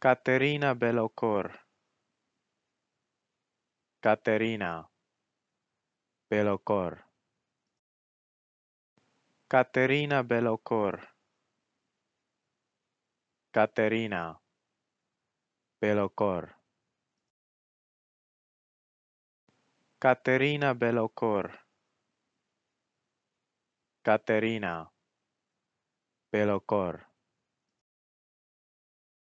Caterina Belocor Caterina Belocor Caterina Belocor Caterina Belocor Caterina Belocor. Caterina Belocor.